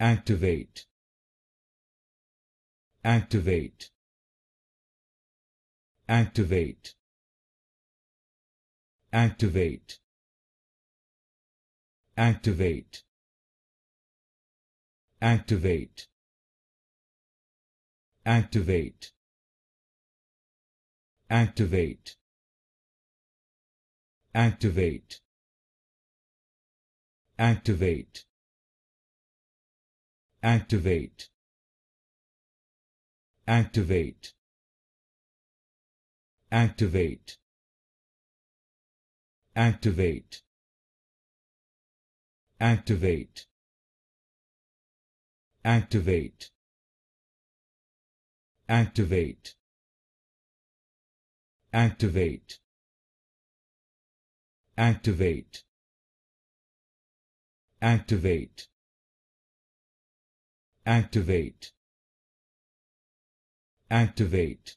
activate activate activate activate activate activate activate activate activate activate activate activate activate activate activate activate activate activate activate activate activate activate